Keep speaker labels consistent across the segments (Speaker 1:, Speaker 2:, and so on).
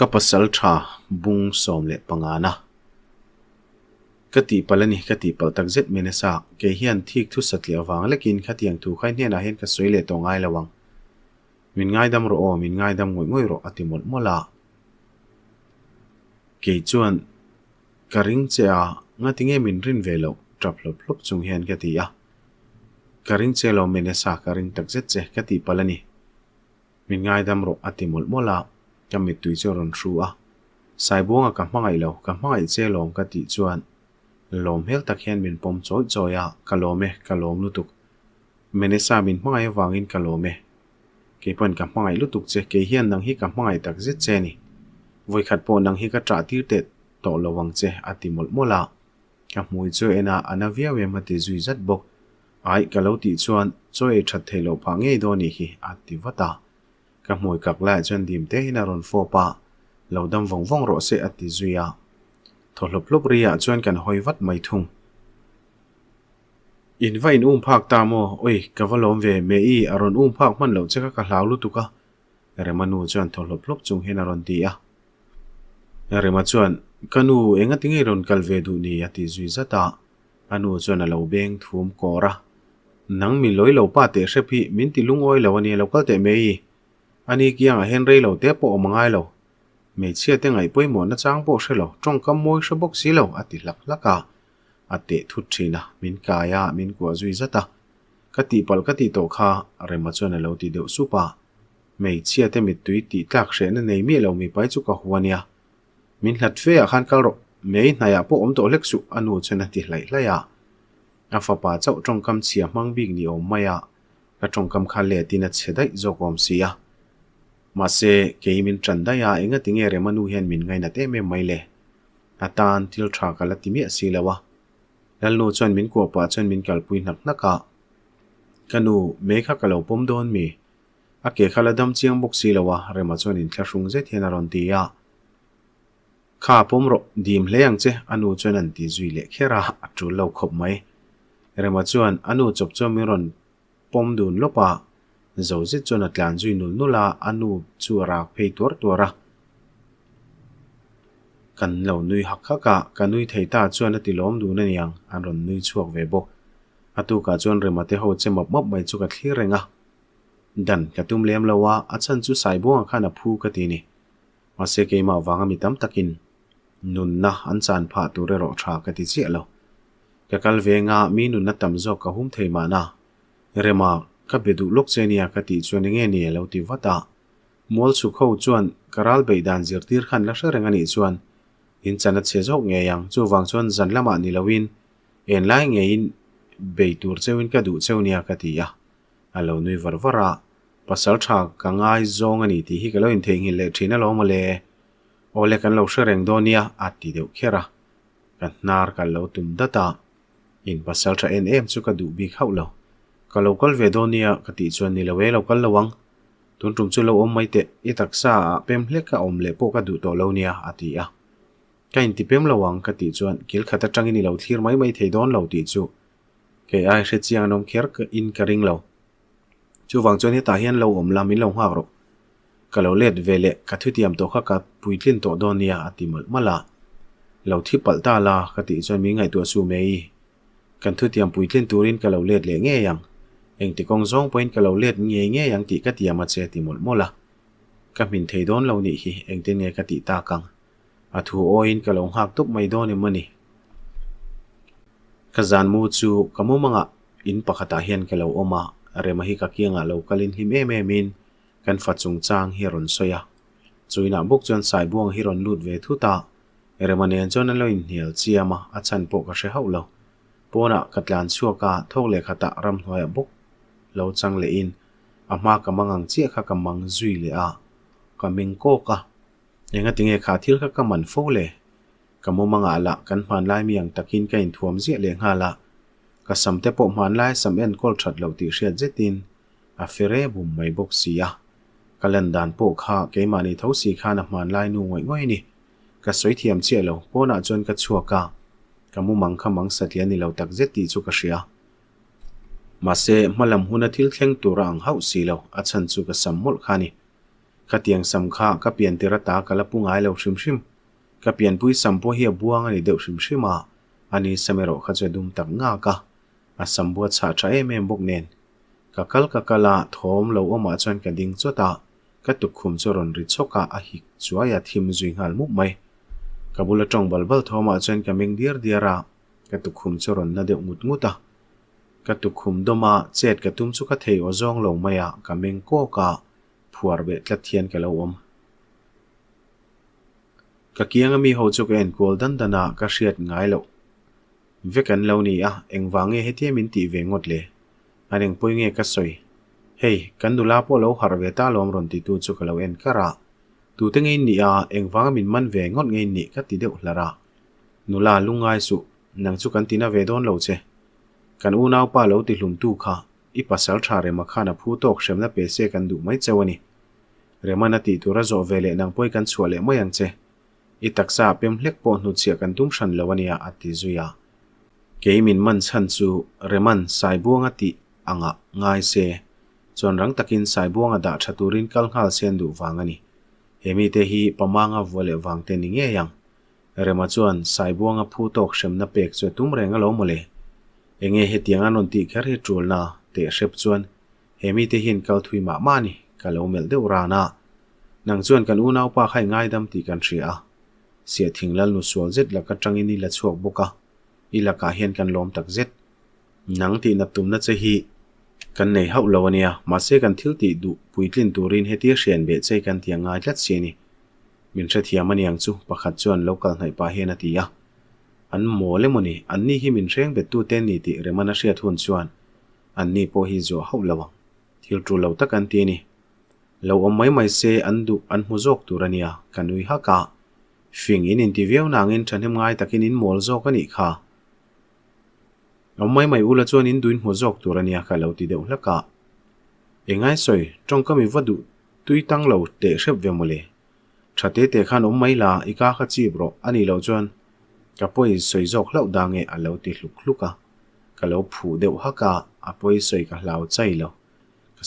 Speaker 1: kapasal cha bung som le panga na kati palani kati pal tak zet menesa ke hian thik thu satli awang lekin khatiang thu khai nena hen ka soi le to ngai lawang min ngai dam ro o min ngai dam ngoi ngoi ro atimol mola ke chuan karing cha nga tinge min rin velo trap lop lop chung hian ka karing che lo menesa karing tak zet kati palani min ngai dam ro atimol mola tùy mi tui chu ron thru a sai buanga ka hmangai lo ka hmangai che lom ka ti chuan lom hel tak hian min pom choi choi a ka lome ka lom lutuk menesa min hmangai wangin ka lome ke pon ka hmangai lutuk che ke hian nang hi ka hmangai tak zet che ni voi khat po nang hi ka tra tir te to lo wang che atimol mola ka mui chu ena anavia we ma ti zui zat bok ai ka lo ti chuan choi e that thelo pa nge do ni hi ati vata ka hmui kak lai chuan dim te hin a rawn fopa lo dam vong vong ro se ati zuya tholup lup ria chuan cần hoi vắt mai thùng, in va in um phak ta mo oi ka valom ve me i aron um phak man lo cheka ka hlau lu tuka remanu chuan tholup lup chung hin a rawn ti a rema chuan kanu enga tinge ron kalve du ni ati zui zata anu chuan a lo beng thum kora nang mi loi lo pa xe hrepi mình ti lung oi lo ani lo kal te mei anh ani kiang a henry lo bộ po mangai lo me chia te ngai poi mo na chang bộ she lo trong kam moi she bok si lo ati lak laka ate thu thina min kaya min ko zui zata kati pal kati to kha re ma chona lo ti deu supa me chia te mi tui ti tak she nên à. à này mi lo mi hoa nha mình huania min à khăn a khan kal ro à bộ ông po lịch to anh ngồi cho chena ti lai la à a fa pa chau trong kam chia mang big ni om maya ka à. trong kam kha le tin do chedai zokom à มาเซเกมินจันได้ยาเองก็ติงเอเรมานูเฮนมินไงนัตเอเมไม่เลอาตานทิลทรากลติมีสีเลวะแล้วูนชวนมินกัวปะชวนมินกลปุยหนักนักกะกันูเมฆกะเหลาปมโดนมีอาเกคาลดำเชียงบุกสีเลวะเรมาชวนินทแค่ชงเจทีนารันตียาข้าพมรดีมเลี้ยงเจอนูชวนันติจุยเล็กเ่ราจุูเล่าขบไมมเรามาชวนอนูจบชวนมิรอนปมดูนลบะ zo zet chon a tlan zui nul nula anu chua ra phê phei tuar tuara kan lo nui hak thầy ta cho theita chuan ati lom du na niang an ron nui chuak ve bo atu ka chuan remate ho che map map mai chu ka thlir renga dan katum lem lawa achan chu sai bo kha nà phu ka ti ni ma se ke ma wanga mi tam in, nun na an chan phá tu re ro trà ka ti chi lo ka kal ve nga mi nun na tam zo ka hum thei ma na rema các ka bedu lok chenia ka ti chuan nge ni lo ti wata mol su kho chuan karal bei dan zir tir khan la shereng ani chuan in chana che jok nge yang chu wang chuan zan đi ni lowin en lai nge in bei tur chewin ka du chewnia ka ti ya alo nui warwara pasal tha ka ngai zong ani ti hi ka lo in theng hi le thina lo ma le ole kan lo shereng donia ati deu khera kan nar kan lo tum data in pasal tha en em chu các du bị khâu lâu กลกลเวดอนียกติชวนนิลเวลกลระวังตุนตุ่มชุลเราอมไม่เตะอิตักซาเป็มเล็กกับอมเล็ปกัดดูัวเลวเนียอติอาแกนที่เป็มระวังกติชวนกิลขัดจังอินิเราทีร์ไม่ไม่เทดอนเราติจูแกไอเสจียงนองเคิร์กอินกระริงเลาชูวังชวนที่ตาเฮียนเลาอมลามิลงหักรุกกลเล็ดเวเล็กัทุเตียมตโตขักกัดปุยลินโตโดเนียอาติมลมาละเราที่ปัตตาลากติจวนมีไงตัวสูเมย์กันทุเตียมปุยลินตัวรินกัลเล็ดเล่เงยัง anh eng ti kong zong point ka lo nghe nge nge yang ti ka tiama che ti mol mola ka min thei don lo ni hi anh tên nghe cái ti ta kang a thu o in ka lo hak tup mai don mani ka zan mu chu ka mu manga in hiền pakhata hian ka mà oma à, re mahi ka kianga lo kalin him em em in kan phật chung chang hi ron soya chuina à. buk chon sai buang hi ron lut về thu ta à, remanian chon lâu in hiel chiama a chan lâu ka she hau lo pona katlan thâu lệ khát khata ram hnoya bốc lo chang le in ama ka mangang chi kha ka mang zui le a ka ming ko ka enga tinge kha thil kha ka man fo le ka mo manga la kan hman lai miang takin ka in thuam zia le nga la ka sam te po hman lai sam en kol that lo ti hriat zetin a fere bum mai bok sia ka len dan po kha ke ma ni tho si kha na hman lai nu ngoi ngoi ni ka soi thiam che lo po na chon ka chua ka ka mu mang kha mang sa ti ani lo tak zeti chu ka shia Masé malam huna til tleng tura ang hau silo at sanso ka sammol ka ni. Katiyang samkha kapiyan tirata kalapung ailaw simsim. Kapiyan pui sampo hiya buwang ni daw simsim ha. Ani samiro katso dumtak nga ka. At sampo at sa chae membok nen. Kakal kakala thom law o maachan ka ding zota. ka ahik zuaya tim zuy ngal mukmay. Kabula chong balbal thom maachan ka ming dir dira. Katukum zoron na daw ngut ka tukhum doma chet ka tum chu ka thei o zong lo maya ka meng ko ka phuar be tla thian ka lo om ka kianga mi ho chu en kol dan dana ka hriat ngai lo vekan lo ni a engwange hetiam in ti ve ngot le aneng poinge ka soi Hey, kan du la po lo har ve ta lom ron ti tu chu ka lo en kara tu te ngei ni a engwang min man ve ngot ngei ni ka ti deuh hlara nula lungai su nang chu kan tina ve don lo che kan u nau pa lo ti lum tu kha i pasal tha re ma khana phu tok shem na pe se kan du mai chawani re mana ti tu ra zo vele nang poi kan chuale mo yang i taksa pem hlek po nu kan tum shan ati zuya keimin man chan reman sai buanga ti anga ngai se chon rang takin sai buanga da chaturin kal khal sen du wangani hemi te hi pamanga wole wangte ni nge yang rema chuan sai buanga phu tok shem na pek che tum renga lo enge tiếng anh nói tiếng khác he chul na te shep chuan hemi te hiện kal thủy ma ma ni ka lo mel ra na nang chuan cần u nau pa khai ngai dam ti kan thri a sia thinglal nu sual zet là xuống bốc à chuak là cả hiện cần lom tak zet nắng thì na tumna che hi kan nei hau lo ania ma se kan thil ti du puitlin turin hetia hrian tiếng chei kan tiangai tlat se ni min tha thiam aniang chu pakhat chuan local hnai pa hen atia an mo le mo ni an ni hi min reng be tu ten ni ti re mana sia thun chuan an ni po hi zo ho lawang thil tru lo tak an ti ni lo om mai mai se an du an hu jok tu rania kanui ha ka fing in in ti veu nang in than hem ngai takin in mol zo ka ni kha om mai mai ula chuan in duin hu jok tu rania kha lo ti deuh la ka engai soi trong ka mi vadu tui tang lo te shrep ve mo le thate te khan om mai la ika kha chi bro ani lo chuan กับไปสวยจอกเล่าดังเงอเล่าติดลุกลุกอ่ะกับเล่าผู้เดียวหักอ่ะไปสวยกับเล่าใจแล้ว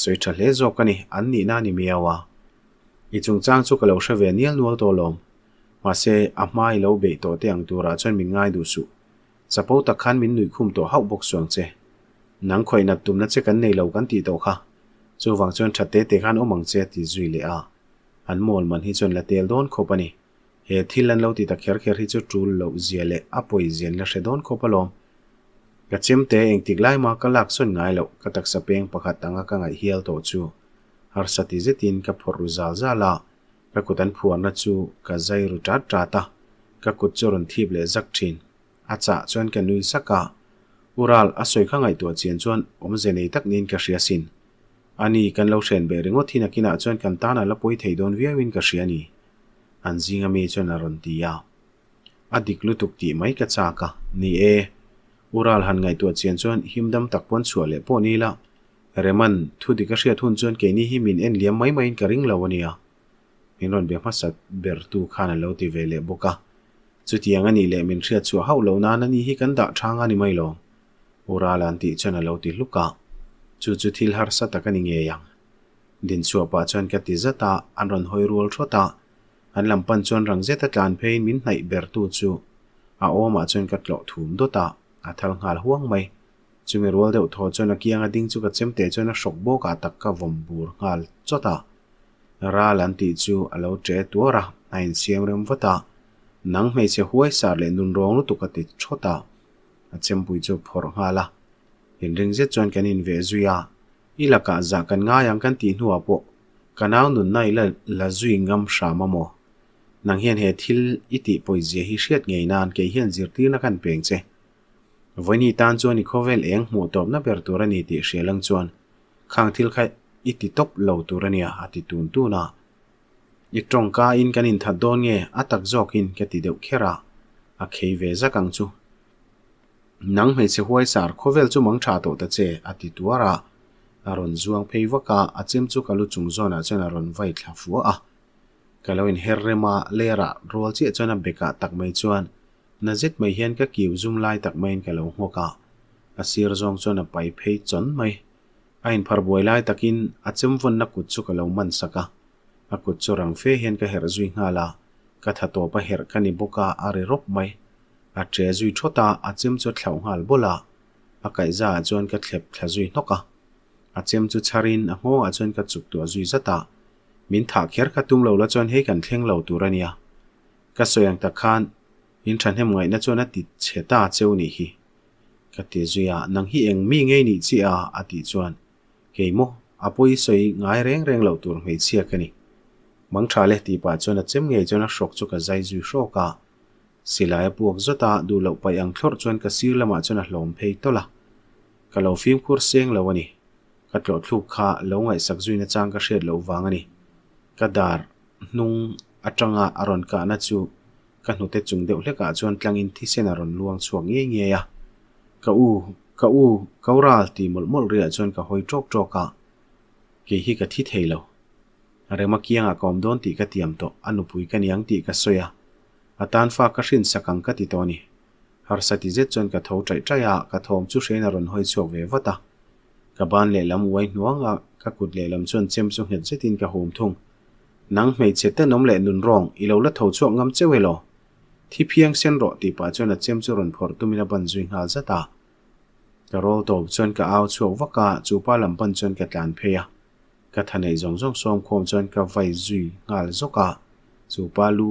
Speaker 1: สวยทะเลจอกกันนี่อันนี้น่าหนีเมียวะอีจงจ้างสุกเล่าเชสวียนี่ลัวตัวลมมาเสียอามาเล่าเบย์ตัวเตียงตัวราชันมีง่ายดูสุจะพปะตะขันมีหนุ่ยคุมตัวเักาบกส่วงเจนังคอยนับตุ้มนัดเจกันในเหล่ากันตีโตค่ะจู่ฟังจนชัดเตะเตะขันอุ้มมังเจตีจุ่ยเลยอ่ะอันมอลมันที่จนละเตยลโดนขบปันี่ he thil an lo ti ta kher kher hi chu tul lo zia le a poi zian la hredon kho palom ka chem te eng tik lai ma ka lak son ngai lo ka tak sa peng pakhat anga ka ngai hial to chu har sati zetin ka phor ru zal zala ka kutan phuan na chu ka zai ru ta ta ta ka kut choron thip le zak thin acha chuan ka nui saka ural asoi kha ngai to chen chuan om ze nei tak nin ka hria sin ani kan lo hren be ringo thina kina chuan kan ta na la poi theidon viawin ka hria ni anzi ngami cho naron tiya. Adik lutuk ti may katsaka ni e. Ural han ngay tuwa chen chon himdam takpon chua lepo nila. Reman tu di kasya thun chon kay ni himin en liam may mayin karing lawa niya. Minron be masat ber tu kana lo an lam pan chuan rang zeta tlan phein min hnai ber tu chu a à, awma chuan ka tlo thum ta a à, thal ngal huang mai chumi rol deuh thaw chuan a kianga ding chu ka chem te chuan a hrok bawka tak ka vom bur ngal chota ra lan ti chu alo à, tre tuara a in siam rem vata nang hmei se huai sar le nun rong lu tuka ti chota a chem pui chu phor ngala in ring zet chuan kan in ve zuya ilaka za kan nga yang kan ti hnuwa po kanau nun nai la la zui ngam shrama mo nang hian he thil iti poi je hi hriat ngei nan ke hian zirti na kan peng che voini tan chuan i khovel eng mu top na ber tur ani ti shelang chuan khang thil khai iti top lo tur ania ati tun tu na i trong ka in kan in thad don nge atak jok in ke ti deu khera a khei ve za kang chu nang me che huai sar khovel chu mang tha to ta che ati tuara aron zuang phei waka achim chu kalu chung zona kalau in herrema lera rol chi chana beka tak mai chuan na zet mai hian ka kiu zum lai tak mai kalau hoka asir zong chona pai phei chon mai ain phar boi lai takin achim von na kut chu kalau man saka a kut chu rang fe hian ka her zui ngala ka thato pa her kani boka are rop mai a tre zui thota achim chu thlau ngal bola a kai za chuan ka thlep thla zui noka achim chu charin a ho a chuan ka chuk tu zui zata min thak khyar kha tum lo la chon he kan thleng lo turania ka soyang ta khan in than hem ngai na chon ati cheta cheuni hi ka te zuya nang hi eng mi ngei ni chi a ati chuan ke mo apoi soi ngai reng reng lo tur mei chia kani mang tha le ti pa chon a chem ngei chon a shok chu ka zai zu sho ka silai buok zota du lo pa yang thlor chon ka sir lama chon a lom phei tola ka lo fim kur seng lo wani ka tlo thuk kha lo ngai sak zuina chang ka shet lo wangani kadar nung atanga aron ka na chu ka nu te chung de hleka chuan tlangin thi sen aron luang chuang nge nge ya ka u ka u ka ral ti mol mol ria chuan ka hoi tok tok ka ke hi ka thi theilo are ma kiang a kom don ka tiam to anu pui kan yang ti ka soya atan fa ka shin sakang ka ti har sati je chuan ka tho chai chai a ka thom chu sen aron hoi chuang ve wata ka ban le lam wai nuang a ka le lam chuan นังไม่เจตนมเละนุนรองอีเราละเท่วช่วงงำเจวิโลที่เพียงเส้นรอตีป่าจนเจีมจรนพอตุมิลาบันจุยหาจตากระโรตบจนกะเอาช่วงวกกาจูป้าลำบันจนกะตานเพียกะทันไอจงจงซอมคมจนกะไฟจุยงาลจกะจูป้าลู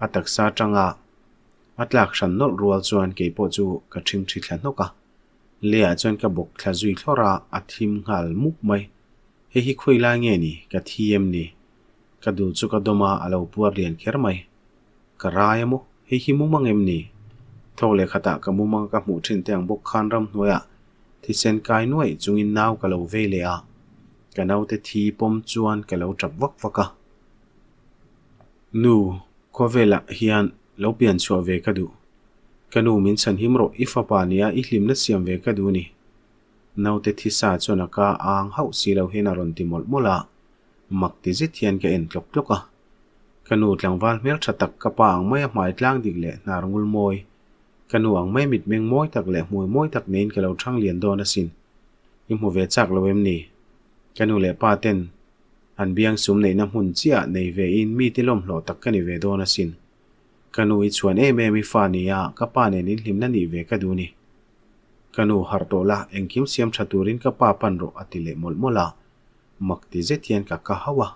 Speaker 1: อัตักซาจังอาอัตลักษณ์นกรวลจวนเกปจูกะชิมชิดลันนกะเลียจนกะบกทะจุยทราอัทิมหาลมุกไม่เฮฮิคุยลางเงนี่กะเทีเอ็มนี่กระดุนสุกดมาอาลาวปัวเรียนเคียนไมมกระไรมุฮิฮิมุมังเอ็มนี่ทอกเลขาตะกมุมังกับหมูชินเตียงบุกคันรำหน่วยอะที่เซนกายหน่วยจุงอินนาวกัลเรเวเลอะกันเอเตทีปมจวนกัลเรจับวักวักะนู่คอเวละเฮียนลราเปลี่ยนชัวเวกระดูกันู่มินฉันฮิมโรอิฟปานียอิลิมเนสเซียมเวกัะดูนี่นอาเตทีสาจวนกาอางเฮาสีเราเฮนารอนติมอลมุลามักติจิเทียนแกเอ็นกลบกลกอะกนูดหลังวันเมียกชะตักกระปางไม่หมายล่างดิเละนารงุลมวยกนูอังไม่มิดเมืองม้อยตักเหละมวยม้อยตักเน้นกะเราช่างเลียนโดนสินยิ่งหัวเวจักระเวมนี่กนูแหละป้าเต็นอันเบียงซุมในน้ำหุ่นเจียในเวอินมีติล่มหล่อตักกันในเวโดนสินกนูอิชวนเอเมมีฟานียากระปานนินลิมนันอีเวกะดูนี่กนูฮาร์โตลาเอ็งคิมเซียมชะตูรินกระปาปันโรอติเลมอลมลามักติเจตียนกบกะฮาวะ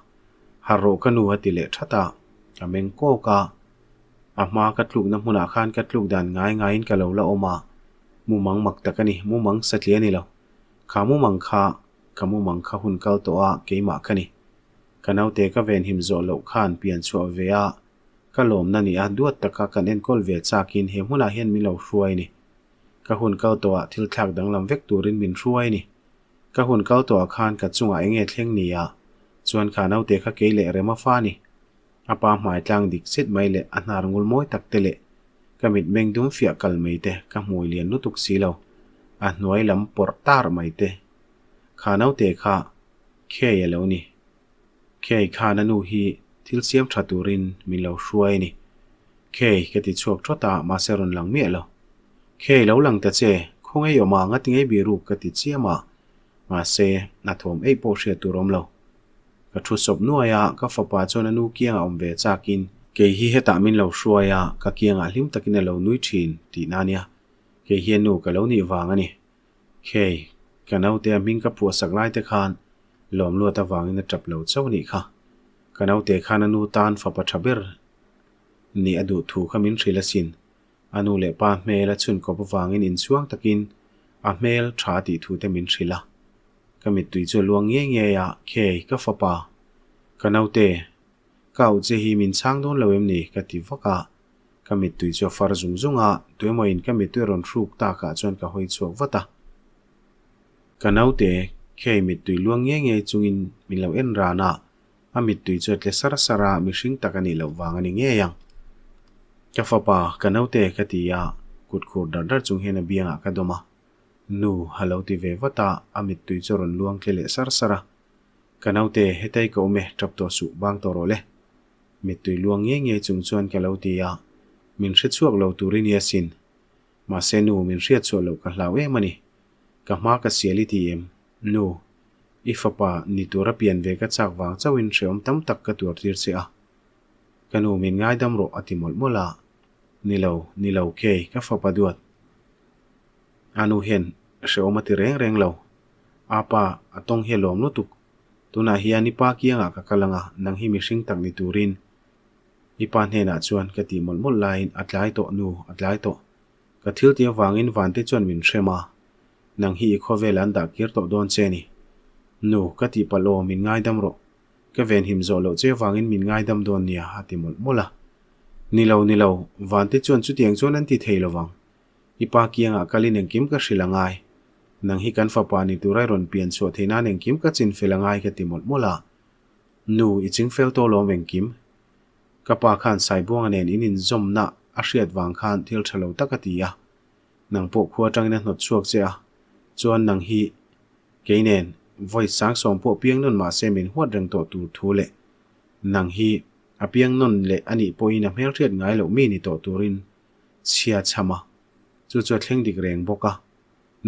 Speaker 1: ฮารุกันูฮติเลทตากเมงโกกะอามากัดลูกน้ำมุนอาคารกัดลูกดันง่ายง่ายนกะเลาละอมา มูมังมักตะกันิมูมังสัตเลียนิเลวขามูมังขาขามูมังขาหุนกัลตัวเกยมากันีกันเอาเตกะเวนหิมโซเลวขานเปลี่ยนชัวเวียกะลมนันนี่อาดวดตะกะกันเอ็นกอลเวียจากินเฮมุนาเฮนมิเลาช่วยนี่กะหุนกัลตัวทิลทักดังลำเวกตัวรินมินช่วยนี่ก็หุ่นเก้าตัวคานกัดจุงไอเงี้ยเที่ยงเนียะส่วนขาเน่าเตะขาเกยเละเรมาฟ้านี่อปาหมายจังดิกเซ็ดไม่เละอนารงุลมวยตักเตะเละกะมิดเบ่งดุ้งเฟียกลไม่เตะกะมวยเลียนนุตุกสีเหลาอัน่วยลำปวดตาร์ไม่เตะขาเน่าเตะขาเขยเยล้วนี่เขยขานันูฮีทิลเซียมชาตูรินมีเหลาช่วยนี่เขยกติชวกชั่วตามาเซรุนหลังเมียเหลาเขยเหลาหลังตะเจคงไอ้ยมางัดงไอ้บีรูกติเซียมามาเซนัาถมเอโปเชียตุรมเลากระทุศพนัวยะก็ฝปาจนนูเกียงอมเวจากินเกยฮีเฮตามินเลาชัวยะก็เกียงอาลิมตะกินเลานุยชินตีนานียเกยเฮนูกะเลานีวางอันนี้เคยกันเอาเตียมิงกับผัวสักไลเตคานลมลวดตะวางอในจับเลาเจ้านี่ค่ะกันเอาเตคานนูตานฝปะชบิรนี่อดูถูกขมินทรีละสินอนุเลปาเมละชุนกบวางอินอินช่วงตะกินอาเมลชาติถูเตมินทรีละ kami tui chu luang nge nge ya khe ka fapa kanaute kau che hi min sang don lawem ni ka ti waka kami tui chu far zung zunga tui mo in kami tui ron thruk ta ka chon ka hoi chu wata kanaute khe mi tui luang nge nge chungin min lo en rana ami tui chu tle sara sara mi shing takani lo wangani nge yang ka fapa kanaute ka ti ya kut khur dar dar chung hena bianga ka doma nu halo ti ve vata amit tui choron luang kele sar sara kanau te hetai ko me trap to su bang to ro le tui luang nge nge chung chuan ka lo ti ya min hri chuak lo ma se nu min hri chu lo ka hlaw e mani ka ma ka siali ti em nu ifapa ni tura pian ve ka chak wang chawin hreom tam tak ka tur tir a kanu min ngai dam ro atimol mola nilau nilau kei ka fapa duat anu hen sẽ ôm omati reng reng lâu, apa atong he lom lutuk tuna hian ipa kianga ka kalanga nang hi mihring tak ni turin ipan hena chuan ka ti molmol lain atlai to nu atlai to ka thil tia wangin vante chuan min threma nang hi lan da kir to don ni, nu ka ti palo min ngai dam ro ka him zo lo che wangin min ngai dam don nia hati mol mola nilo nilo vante chuan chu tiang chuan an ti lo wang ipa kianga kalineng kim ka shrilangai นังฮิกันฟ้าปานิตุไรรอนเปลี่ยนส่วนที่นั่นเองคิมก็จินเฟลง่ายกติมดมุลานูอิจิงเฟลโตโลมเองคิมกระปาขันใส่บ่วงเนนอินินจมนะอาเชียดวางขันเที่ยวลอตะกตียะนังปกขัวจังนนหดชวกเจ้าจวนนังฮีเกยเนนไว้สังสองพวกเพียงนันมาเซมินหัวดังโตตูทูเลนังฮีอาเพียงนนเละอันนีปอยนับเฮลเทียดไงหลูกมีนี่ตตูรินเชียชะมาจู่จดเท่งดิกเรงบกะ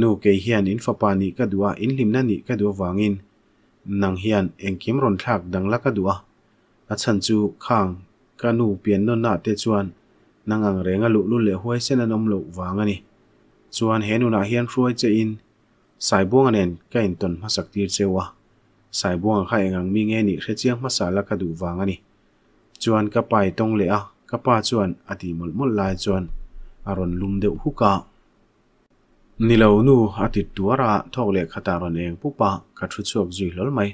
Speaker 1: นูเกียนอินฟปานีก็ดัวอินลิมนันนี่ก็ดัววางอินนางเฮียนเองคิมรอนทักดังลักก็ดัวอัชันจูข้างกนูเปลี่ยนนนนาเตชวนนางอังเรงลุลุเลหวยเซนนอมลุวางอันนี้ชวนเห็นูนาเฮียนรวยเจอิน สายบวงอันนี้ก็อินตนมาสักทีเจวะสายบวงข้าเองังมีเงินนี่เชียงมาสาลักก็ดูวางอันนี้ชวนก็ไปตรงเลอะก็ป้าชวนอดีมลมลายชวนอารมณ์ลุ่มเดือดหุกะนิลาวนูอาทิตตัวระทอกเล็กขตารนเองปุปะกัชุดชกจุยลลไม่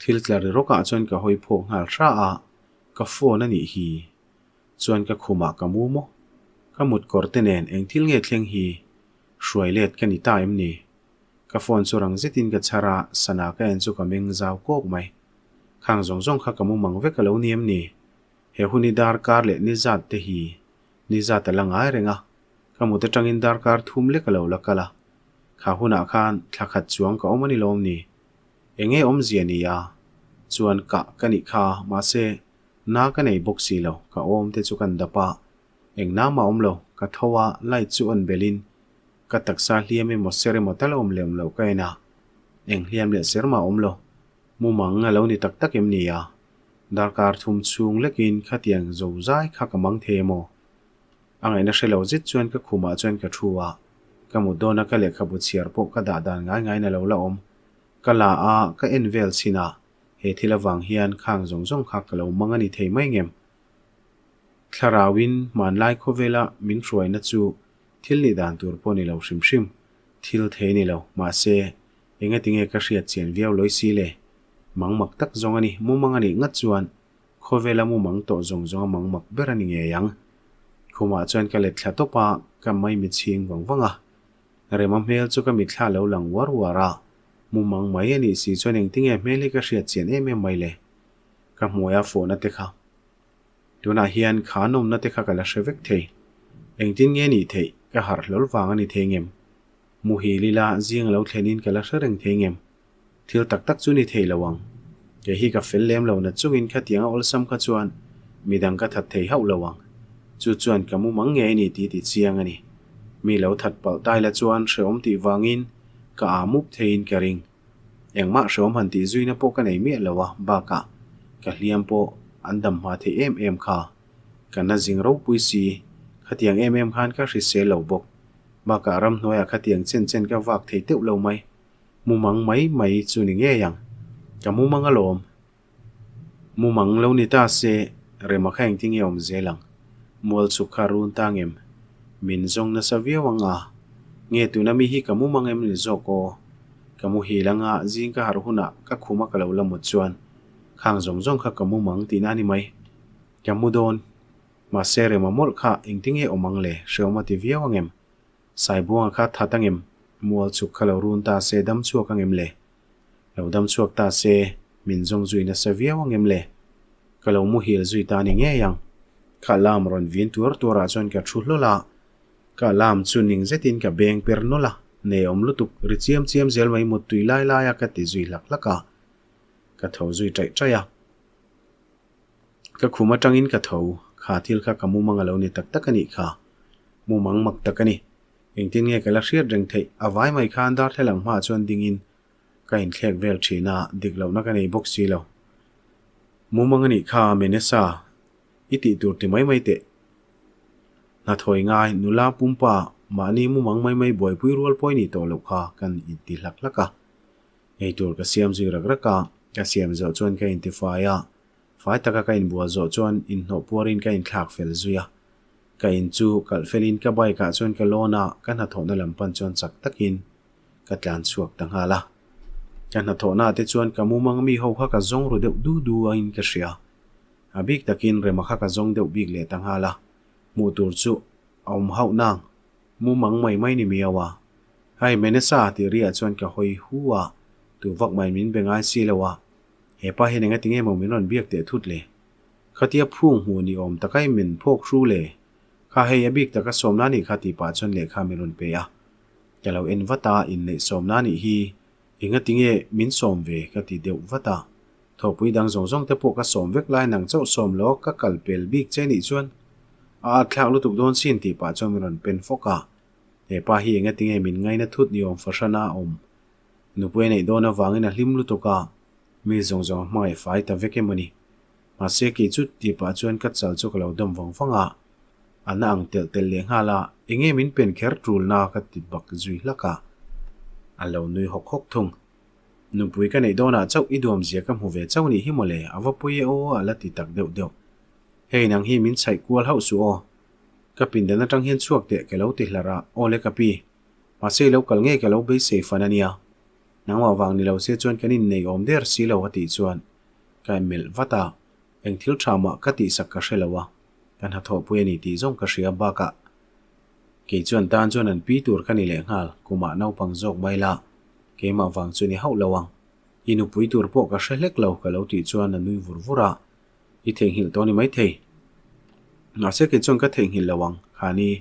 Speaker 1: ทิลตลาริรกะจนกะหอยพงหาลราอากะฟอนันอีฮีจวนกะขุมากะมูโมกะมุดกอร์เตเนนเองทิลเงเทียงฮีช่วยเล็ดกันอีตาเอ็มนี่กะฟอนสุรังจิตินกะชาระสนากะเอนจุกะเมงจาวโกกไม่ข้างจงจงขะกะมูมังเวกะเลวเนียมนี่เฮหุนิดาร์การเล็นิจัดเตฮีนิจัดตะลังไอเรงอะ ramut atangin darkar thum le kalo la kala kha huna khan thlakhat chuang ka omani lom ni enge om ziani ya chuan ka kani kha ma se na ka nei box si lo ka om te chu kan pa, eng na ma om lo ka thowa lai chu on belin ka taksa hliam e mo sere mo talom lem lo kaina eng hliam le serma om lo mu manga lo ni tak tak em ni ya darkar thum chung lekin khatiang zo zai kha kamang the mo ang angaina hrelo zit chuan ka khuma chuan ka thuwa ka mudona ka lekhabu chiar pawh ka dah ngay ngai ngai na lo la awm ka la a ka envel sina he vang hian khang zong zong kha ka lo mang ani thei mai ngem thlarawin man lai khovela min hruaina chu thil ni dan tur pawh ni lo hrim hrim thil thei ni lo ma se enga tinge ka hriat chian viau loi si le mang mak tak zong ani mu mang ani nga chuan khovela mu mang to zong zong mang mak berani nge yang khuma chuan ka let thla topa ka mai mi ching wang wanga rema mel chu ka mi thla lo lang war wara mumang ra, ani si mấy anh tinge mele cho hria tính em em lệ, mai le ka hmoya phone te kha tuna hian khanom na te kha kala hrevek thei eng tin nge ni thei ka har lol wang ani thengem muhi lila zing lo thlenin kala hreng thengem thil tak tak chu ni thei lawang ke hi ka fel lem lo na chungin kha tianga olsam kha chuan midang thật that thei hau lawang chu chuan kamu mang nghe ni ti ti chiang ani à mi lo that pal tai la chuan om ti wangin ka amuk thein ka ring engma om han ti na po ka nei mi lawa ba ka ka hliam po andam ma the em em kha kana jing ro pui si khatiang em em khan ka hri se lo bok ba ka ram noya à, khatiang chen chen ka wak thei teu lo mai mu mang mai mai chu ni nge yang ka mu mang alom à mu mang lo ni ta se rema khang ting yom zelang mual su kharun tangem min zong na sa wanga nge tu na mi hi kamu mangem ni zoko kamu hilanga jing ka harhuna ka khuma ka lo lamu zong zong kha kamu mang ti na ni kamu don ma sere ma mol kha ingting e omang le shoma ti via wangem sai buang kha thatangem mual chu kha lo run ta se dam chu kangem le lo dam chuak ta se min zong zui na savia wangem le ka lo mu hil zui ta ni nge yang khả lam ron viên tuar tuar ra chon cả chu lo la lam làm chun ning zetin cả beng per no la ne om lu tuk ri chiam chiam zel mai mut tui lai lai ka ti zui lak laka ka tho zui trai trai ya ka khuma tangin ka tho kha thil kha kamu mangalo ni tak tak ani kha mu mang mak tak ani engtin nge kala hriat reng thei awai mai khan dar thelang ma chon dingin ka in thlek vel thina diklo na ka nei box chi lo mu mangani kha menesa iti turti mai mai te na thoi ngai nula pumpa mani mu mang mai mai boy pui rual poi ni to lo kha kan iti lak laka ei tur ka siam zui rak raka ka siam zo chuan ka in ti fa ya fai taka ka in bua zo chuan in no puarin ka in thlak fel zuya ka in chu kal felin ka bai ka chuan ka lona kan na thona lampan chuan chak takin ka tlan chuak tanga la kan na thona te chuan ka mu mang mi ho kha ka zong ru deuh du du a in ka hria อบิกตะกินเรมาคาจงเดบิกเลตังฮาลามูตูรุอมฮานางมูมังไม่ไม่นิมีอวะไอเมนซาติเรียชวนกับฮอยฮัวตูวักไม่มินเบงไอซีเลวะเฮปะเฮนงติงเงอมมินอนเบียกเตะทุดเลยขาเทียบพุ่งหัวนิอมตะไคมินพวกรู้เลข้าเฮยบิกตะกัสมนานีิขาตีปาชนเลข้าเมรุนเปียจะเราเอ็นวตาอินในสมนานีิฮีเองติงเงอมินสมเวขาตีเดียววตา thổ đang rong rong các thopui dang zong zong te pawh ka sawm vek lai nang chauh sawm lo ka kal pel bik che nih chuan a thlak lutuk dawn sin ti pa chawm ron pen foka he pa hi enge ting min ngai na thut ni om fasana om nupui nei dawn awangin a hlim lutuka mi zong zong mai fai ta veke mani ma se ki chu ti pa chuan ka chal chu kalo dom wang fanga ana ang tel tel le nga la enge min pen kher trul na bạc duy bak à, anh à, lâu nuôi học học thung nupui ka nei dona chau i dom zia ka hmu ve chau ni hi mo le awa pui e o ala ti tak deuh deuh hei nang hi min chai kual hau su o ka pinda na tang hian chuak te ke lo ti hlara o le ka pi ma se lo kal nge ke lo be se fan ania nang wa wang ni lo se chuan kanin nei om der si lo ati chuan kai mel vata eng thil thama ka ti sak ka shelawa kan ha tho pui ni ti zong ka shia ba ka ke chuan tan chuan an pi tur kani le ngal kuma nau pang jok mai la ke hậu wang chu ni hau lawang inu bộ tur po lắc shelek lo ka lo ti là nuôi nui vur vura i theng hil to mấy thầy, mai sẽ na se ke chung ka theng hil lawang khani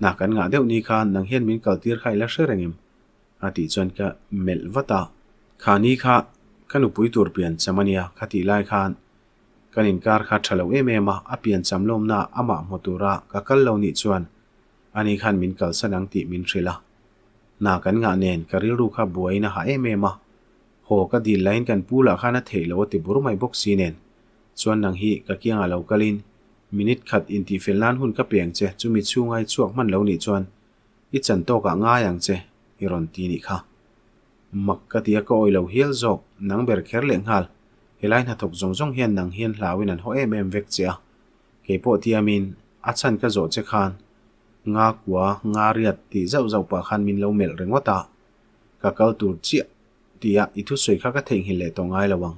Speaker 1: na kan ngã deuh ni khan nang hian min kal tir khai là em, la sherengim a ti chuan ka mel vata khani kha kanu pui tur pian chamania khati lai khan car kar trả thalo em em biển xem chamlom na ama motura ka kal lo ni chuan ani khan min kal sanang ti min thrila นากันงาเนนกริรูข้าบวยนะหาเอเมมะโหก็ดีไลน์กันปูหละข้านาเทลวติบุรุไม่บกซีเนนส่วนนางฮีก็เกียงอาเลากลิน มินิทขัดอินทีเฟลานหุ่นก็เปียงเจจุมิชูงไอยชวกมันเหลานี่จวนอิจันโตกะง่ายอย่างเจอิรอนตีนี่ค่ะมักกะเตียก็ออยเหลาเฮียลจอกนางเบรเคร์เลงฮัลเฮไลน์หัดถกจงจงเฮียนนางเฮียนลาวินันโฮเอเมมเวกเจีย เกโปเตียมินอัชันก็โจเจคาน nga của nga thì dậu riat ti zau zau pa khan min lo mel reng wata ka kal tur chi ti a ithu soi kha ka theng hi le tongai lawang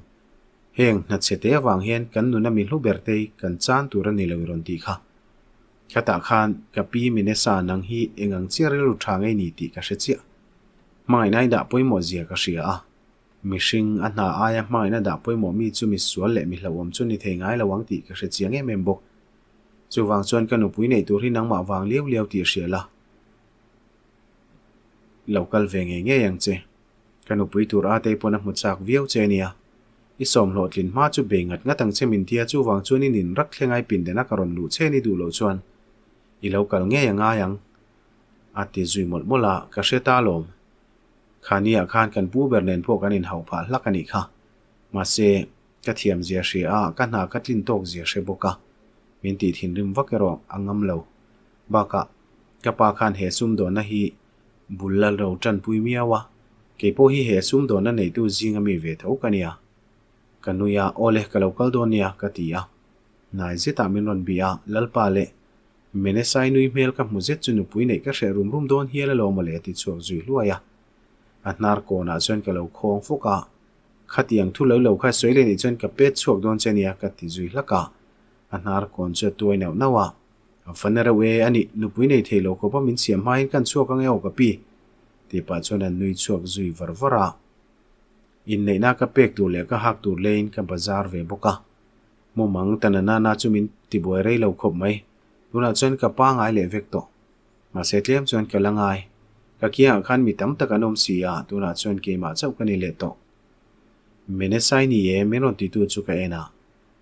Speaker 1: heng na che te wang hian kan nu na mi hlu tây te kan chan tur ani lo ron ti kha kha ta khăn ka pi mi ne sa năng hi engang chi re lu tha ngai ni ti ka she chi mai nai da poi mo zia ka shia a mi shing a na aya mai na da poi mo mi chu mi sual le mi hlawam chu ni thei ngai lawang ti ka sẽ chiang em mềm bok จู่วังชวนกันอุปุยในตัวที่นังหมาวางเลี้ยวเลี้ยวตีเสียละเหล่ากัลเวงเงี้ยยังเจกันอุปุยตัวอาเตปนักมุดจากเวียวเจเนียอิสอมโหลดลินมาจู่เบงัดงัดตั้งเชมินเทียจู่วังชวนนี่นินรักเทงไอปินเดนักกรอนลูเชนี่ดูเหล่าชวนอีเหล่ากัลเงี้ยยังอายังอาติจุยหมดมละกระเชตาลมขานี่อาคารกันปูเบรเนนพวกกันอินเฮาผาลักกันอีกค่ะมาเซกระเทียมเสียเชียกันหากระตินโตกเสียเชบกะ min ti thin rim va kero angam lo ba ka ka pa khan he sum do na hi bulal ro chan pui mia wa ke po hi he sum do na nei tu jing ami ve tho ka nia ka nu ya ole ka lo kal do nia ka ti ya nai ze ta min ron bi ya lal pa le mene sai nu email ka mu je chu nu pui nei ka she rum rum don hi la lo ma le ti chu zu lu ya at nar ko na chen ka lo khong fu ka anar kon che tuai nau nawa fanara we ani lupui nei thelo ko pamin siam hain kan chuak ang eo kapi ti pa chon an nui chuak zui varvara in nei na ka pek tu le ka hak tu lein ka bazar ve boka mo mang tanana na chumin ti boi rei lo khop mai tuna chen ka pa ngai le vek to ma se tlem chen ka langai ka kia khan mi tam tak anom si ya tuna chen ke ma chau ka ni le to mene sai ni ye meron ti tu chu ka ena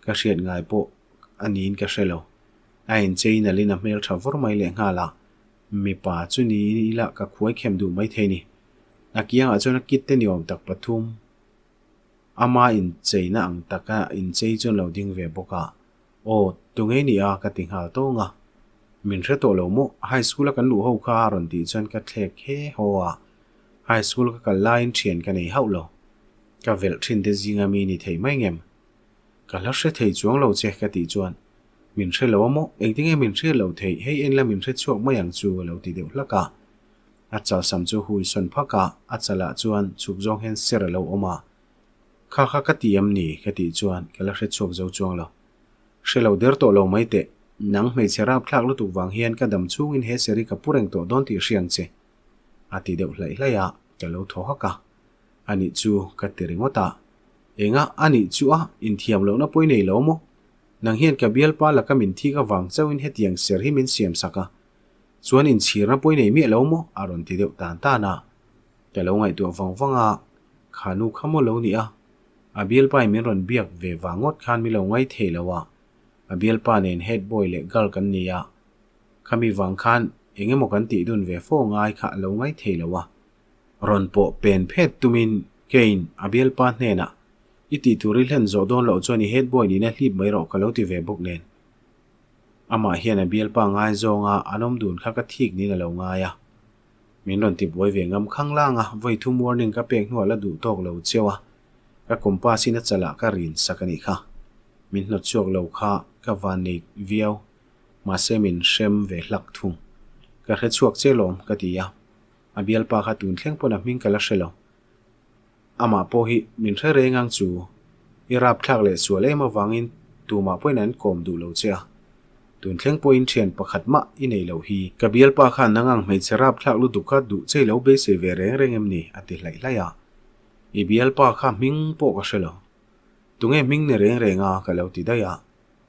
Speaker 1: ka hriat ngai po อันนี้ก็เช่นล่ะไอ้เจนั่นลินะเมล่อชาวฟอร์มาเลงฮาล่ะมีป่าจุนี้ละก็ควยเข้มดูไม่เทนี่นักยังอาจจะนักกิตเตนิอมตักปทุมอามาอินเจนังตักกอินเจจุนเราดิ้งเวบก้าโอ้ตรงนี้อ่ะก็ติงหาโต้งะมินเชตโตลมุไฮสคูลกันหลู่เฮาคารันตีจนกัดเทคเฮฮัวไฮสคูลก็กลายเป็นเชียนกันในเฮาโลกับเวลทินเดซิงามีนี่เทไม่เงี้ย cả lắc sẽ thấy chuông lầu che cái tỷ chuẩn mình sẽ lầu mốc anh tiếng em mình sẽ lầu thấy hay anh là mình sẽ chuông mấy hàng chu lầu tỷ đều lắc cả ắt chả sắm chu hui xuân phá cả ắt chả lạ chụp dòng hen sẽ lầu ôm à khá khá cái tỷ em nỉ cái tỷ chuan cả lắc sẽ chuộc dấu chuông lầu sẽ lầu đer tổ lầu mấy tệ nắng mây sẽ rạp thạc lúc tụ hiền cả đầm chu in hết sẽ cả pureng tổ đón tỷ riêng chứ à tỷ đều lấy lấy à cả lầu thó cả anh chu cái tỷ ringo ta เองอ่ะอันนี้ชัวอินเทียมแล้วนะปุ้ยในแล้วมั้งนังเฮียนกับเบลป้าล้ก็มินที่ก็วางเซวินเฮตียงเสียใหิมินเสียมสักอ่ะส่วนอินเชียร์นะปุ้ยในเมียแล้วมั้งอารมณ์ที่เดียวตันตานะแต่แล้วไงตัวฟังฟังอ่ะขานูขโมลูวนี่อ่ะเบลป้าไม่รอนเบียกเววางอดขานมีแล้วไงเทแลยวอ่ะเบลป้าเนี่ยเฮตบอยเล็กกอลกันนี่ะขามีวังขานเองไม่กันติดดุนเวฟง่ายขาแล้วไงเทแลยวอ่ะรอนโปเป็นเพศตุมินเกนอเบลป้าเนี่ยนะอิติทุริเลนจอดอนเลอกชวนอีเฮดบอยนี่นะลีบไม่รอเขาเล่าที่เวบบุกเนนอมาเฮียนเบียลปังไงจงอาอารมณ์ดุนข้ากะทิกนี่นเล่าไงอ่ะมินนติบวยเวงำข้างล่างอ่ะวัยทุ่มวอร์นิ่งกับเป่งหัวละดูตกเล่าเชียวะกะกุมป้าสินะจะละกะรินสักนี่ค่ะมินนติโวยเล่าค่ะกับวานิกเวียวมาเซมินเชมเวหลักทุ่งกะเฮ็ดช่วกเชลอมกะที่ยะอเบียลปังขัดดุนเชียงปนั่มิงกะละเชลอมอามาพ่อหิมินเทเรงังจูอรับทักเลสัวเลมาวังอินตูมาพ่อนั้นกมดูเลวเจียตุนเครงพ่ออนเชียนประคัดมาอินเอลฮีกับเบลปาขันนังังไม่จะรับทักลุดุขัดดูเจ้าเลวเบสเวเรงเรงมีอติไหลไลอ่ะอีเบลปาขามิงปอกเชลล์ตุงเอมิงเนเรงเรงอ่ะกับเลวติดได้อ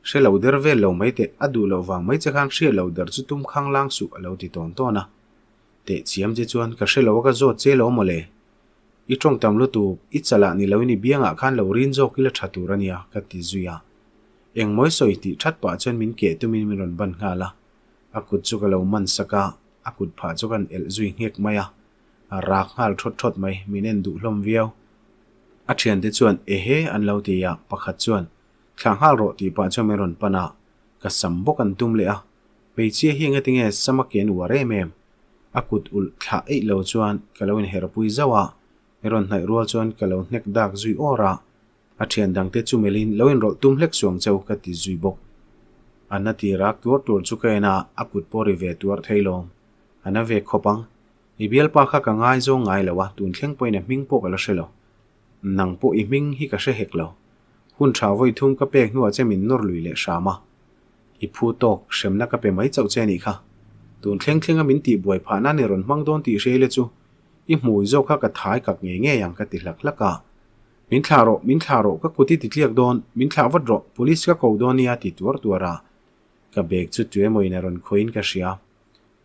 Speaker 1: เชลล์เดอร์เวลเลวไม่เตะอดูเลววังไม่จะขังเชลล์เดอร์จุตุมขังลังสุเลวติดตอนตตนะเตะเชียมเจจวนกับเชลล์ว่าก็จเจ้าเลวมาเลย i tawng tam lu tu i chala ni lo ni bianga khan lo rin zo kila thatur ania ka ti zuya eng moi soi ti that pa chon min ke tu min min ron ban nga la akut chu ka lo man saka akut pha chu kan el zui ngek maya rak hal thot thot mai minen du hlom viau a thian te chuan e he an lo ti ya pakhat chuan thlang hal ro ti pa chu meron pana ka sambok an tum le a pe chi hinga tinge samaken ware mem akut ul kha ei lo chuan kalawin herpui zawa เรื่องไหนรัวจวนกล่าวเน็กดักจุยออราอาเชียนดังเตจูเมลินเลวินรถตุ้มเล็กส่วนเจ้ากติจุยบกอันนั้นที่รักกัวตัวชุกเอนาอากุดปอริเวตัวเทลอมอันนั้นเวคบังอีเบลปาข้ากังไงจงไงละวะตุนเข่งไปเนมิงปุกละเชลอนังปุอิมิงฮิกาเชเฮกลอหุ่นชาววยทุ่มกบเป็กนหัวเจมินนอร์ลุยเลชามาอีพูตกเสมนักก็เป็นไม่เจ้าเจนิค่ะตุนเข่งเข่งก็มินตีบวยผ่านนั่นใอรถมังโดนตีเชลจู i hmui zo kha ka thai kak nge nge yang ka ti hlak laka min thlaro min thlaro ka kuti ti tliak don min thlawat ro police ka kodonia ti tuar tuara ka bek chu tue moina ron khoin ka shia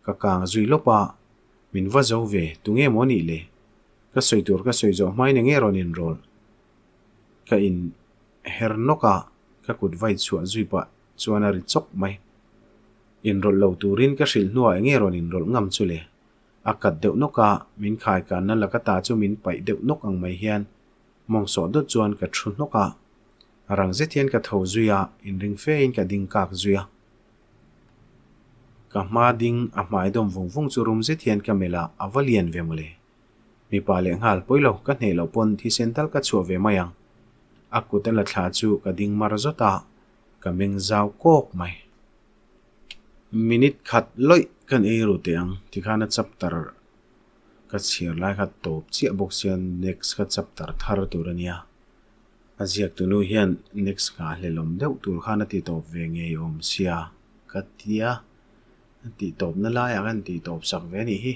Speaker 1: ka kang zui lopa min va zo ve tunge moni le ka soi tur ka soi zo mai ne nge ron in rol ka in hernoka ka kut vai chu zui pa chuan a ri chok mai in rol lo turin ka shil nuwa nge ron in rol ngam chu le akat deuh nawka min khai kan na lakata chu min pai deuh nok ang mai hian mong so do chuan ka thu nawka rang zethian ka tho zuya in ring fe in ka ding kak zuya ka ma ding a mai dom vung vung chu rum zethian ka mela avalian ve mule mi pa le ngal poilo ka hne lo pon thi sental ka chu ve mayang aku te la thla chu ka ding mar zota ka meng zau kok mai minute khat loi kan ei ro te ang ti kha na chapter ka chhir lai kha to chi box sian next ka chapter thar tu ra nia aziak tu nu hian next ka le lom deu tur kha na ti to ve kan ti top ni hi